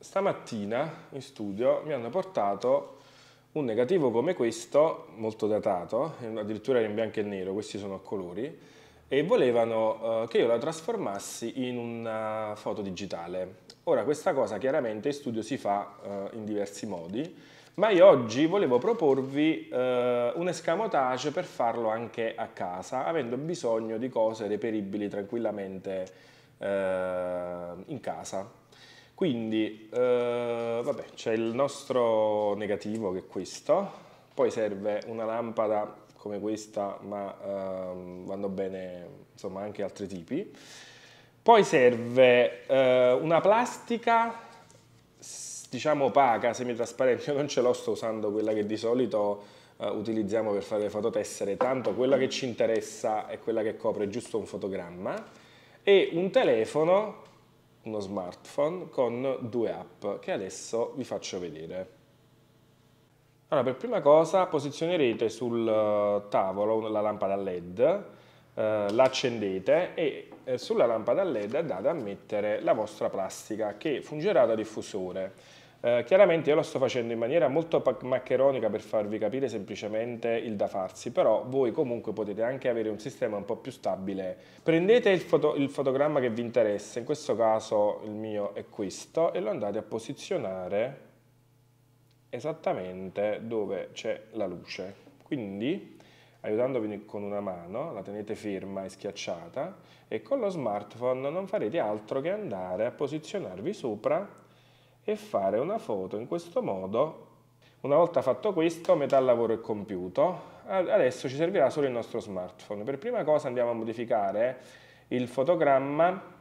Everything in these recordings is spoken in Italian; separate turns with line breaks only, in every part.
stamattina in studio mi hanno portato un negativo come questo, molto datato, addirittura in bianco e nero, questi sono a colori, e volevano eh, che io la trasformassi in una foto digitale. Ora questa cosa chiaramente in studio si fa eh, in diversi modi, ma io oggi volevo proporvi eh, un escamotage per farlo anche a casa, avendo bisogno di cose reperibili tranquillamente eh, in casa. Quindi, eh, vabbè, c'è il nostro negativo che è questo, poi serve una lampada come questa, ma ehm, vanno bene insomma anche altri tipi. Poi serve eh, una plastica diciamo opaca, semitrasparente, io non ce l'ho, sto usando quella che di solito eh, utilizziamo per fare le fototessere, tanto quella che ci interessa è quella che copre giusto un fotogramma, e un telefono uno smartphone con due app che adesso vi faccio vedere. Allora, per prima cosa posizionerete sul eh, tavolo la lampada LED, eh, la e eh, sulla lampada LED andate a mettere la vostra plastica che fungerà da diffusore. Eh, chiaramente io lo sto facendo in maniera molto maccheronica per farvi capire semplicemente il da farsi, però voi comunque potete anche avere un sistema un po' più stabile. Prendete il, foto il fotogramma che vi interessa, in questo caso il mio è questo, e lo andate a posizionare esattamente dove c'è la luce. Quindi aiutandovi con una mano, la tenete ferma e schiacciata e con lo smartphone non farete altro che andare a posizionarvi sopra e fare una foto in questo modo. Una volta fatto questo, metà lavoro è compiuto. Adesso ci servirà solo il nostro smartphone. Per prima cosa andiamo a modificare il fotogramma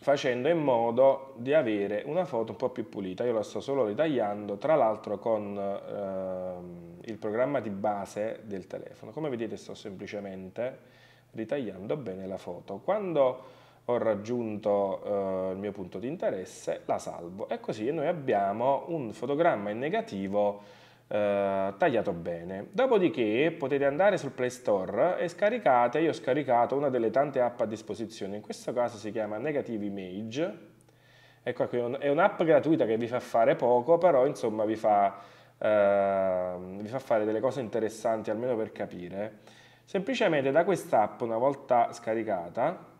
facendo in modo di avere una foto un po' più pulita. Io la sto solo ritagliando, tra l'altro con ehm, il programma di base del telefono. Come vedete sto semplicemente ritagliando bene la foto. Quando ho raggiunto eh, il mio punto di interesse, la salvo e così noi abbiamo un fotogramma in negativo eh, tagliato bene. Dopodiché potete andare sul Play Store e scaricate, io ho scaricato una delle tante app a disposizione, in questo caso si chiama Negative Image, ecco qui è un'app gratuita che vi fa fare poco, però insomma vi fa, eh, vi fa fare delle cose interessanti almeno per capire. Semplicemente da quest'app una volta scaricata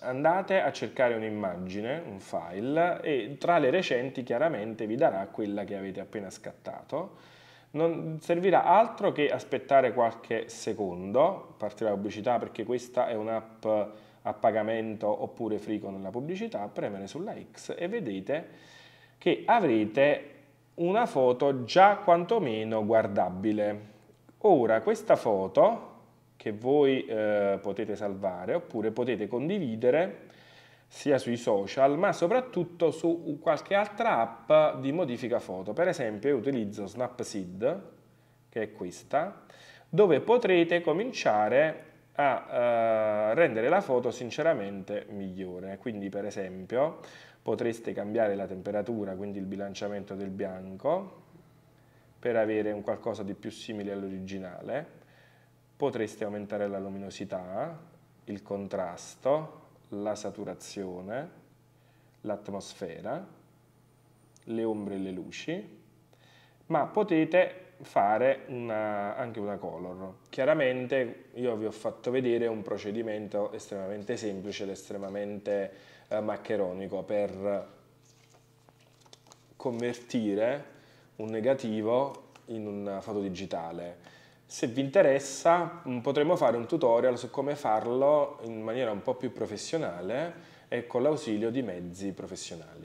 andate a cercare un'immagine, un file e tra le recenti chiaramente vi darà quella che avete appena scattato. Non servirà altro che aspettare qualche secondo, parte la pubblicità perché questa è un'app a pagamento oppure free con la pubblicità, premere sulla X e vedete che avrete una foto già quantomeno guardabile. Ora questa foto che voi eh, potete salvare oppure potete condividere sia sui social ma soprattutto su qualche altra app di modifica foto. Per esempio io utilizzo Snapseed che è questa dove potrete cominciare a eh, rendere la foto sinceramente migliore. Quindi per esempio potreste cambiare la temperatura, quindi il bilanciamento del bianco per avere un qualcosa di più simile all'originale potresti aumentare la luminosità, il contrasto, la saturazione, l'atmosfera, le ombre e le luci, ma potete fare una, anche una color. Chiaramente io vi ho fatto vedere un procedimento estremamente semplice ed estremamente eh, maccheronico per convertire un negativo in una un fotodigitale. Se vi interessa mm, potremo fare un tutorial su come farlo in maniera un po' più professionale e con l'ausilio di mezzi professionali.